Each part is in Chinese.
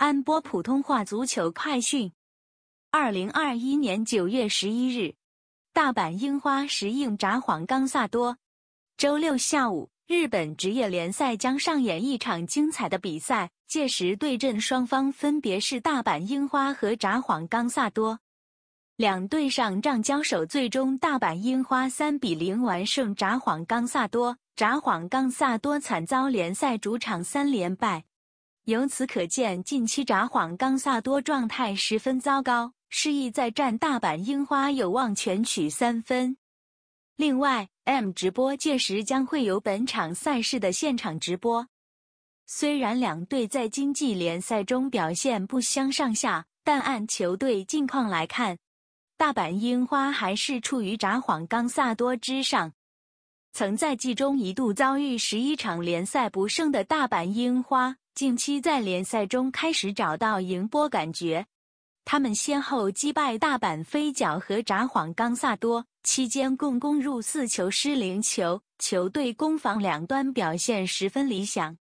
安播普通话足球快讯：二零二一年九月十一日，大阪樱花、石应札幌冈萨多。周六下午，日本职业联赛将上演一场精彩的比赛。届时对阵双方分别是大阪樱花和札幌冈萨多。两队上仗交手，最终大阪樱花三比零完胜札幌冈萨多，札幌冈萨多惨遭联赛主场三连败。由此可见，近期札幌冈萨多状态十分糟糕，失意再战大阪樱花有望全取三分。另外，M 直播届时将会有本场赛事的现场直播。虽然两队在经济联赛中表现不相上下，但按球队近况来看，大阪樱花还是处于札幌冈萨多之上。曾在季中一度遭遇十一场联赛不胜的大阪樱花。近期在联赛中开始找到赢波感觉，他们先后击败大阪飞脚和札幌冈萨多，期间共攻入四球失零球，球队攻防两端表现十分理想。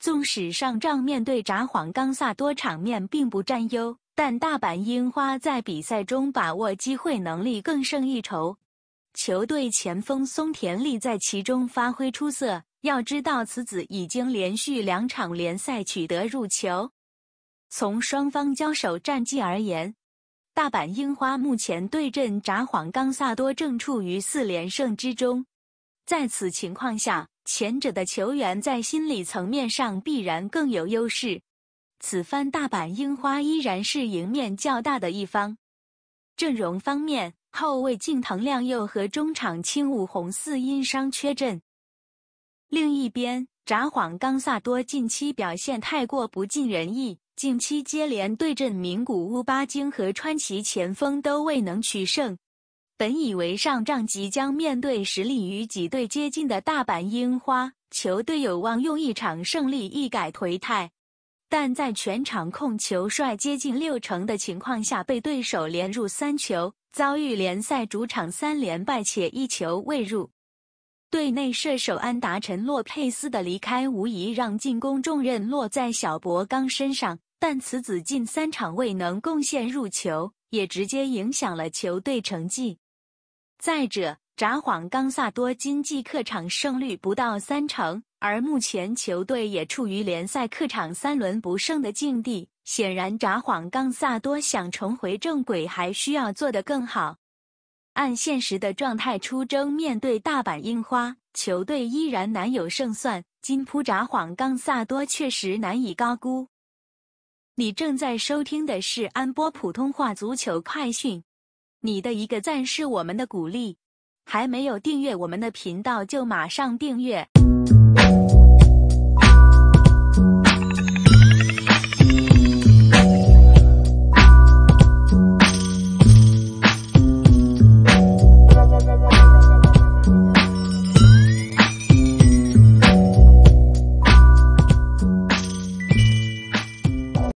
纵使上仗面对札幌冈萨多场面并不占优，但大阪樱花在比赛中把握机会能力更胜一筹，球队前锋松田利在其中发挥出色。要知道，此子已经连续两场联赛取得入球。从双方交手战绩而言，大阪樱花目前对阵札幌冈萨多正处于四连胜之中。在此情况下，前者的球员在心理层面上必然更有优势。此番大阪樱花依然是赢面较大的一方。阵容方面，后卫近藤亮佑和中场青武红四因伤缺阵。另一边，札幌冈萨多近期表现太过不尽人意，近期接连对阵名古屋巴京和川崎前锋都未能取胜。本以为上仗即将面对实力与几队接近的大阪樱花，球队有望用一场胜利一改颓态，但在全场控球率接近六成的情况下，被对手连入三球，遭遇联赛主场三连败且一球未入。队内射手安达臣洛佩斯的离开，无疑让进攻重任落在小博刚身上，但此子近三场未能贡献入球，也直接影响了球队成绩。再者，札幌冈萨多今季客场胜率不到三成，而目前球队也处于联赛客场三轮不胜的境地，显然札幌冈萨多想重回正轨，还需要做得更好。按现实的状态出征，面对大阪樱花，球队依然难有胜算。金扑札幌冈萨多确实难以高估。你正在收听的是安波普通话足球快讯。你的一个赞是我们的鼓励。还没有订阅我们的频道，就马上订阅。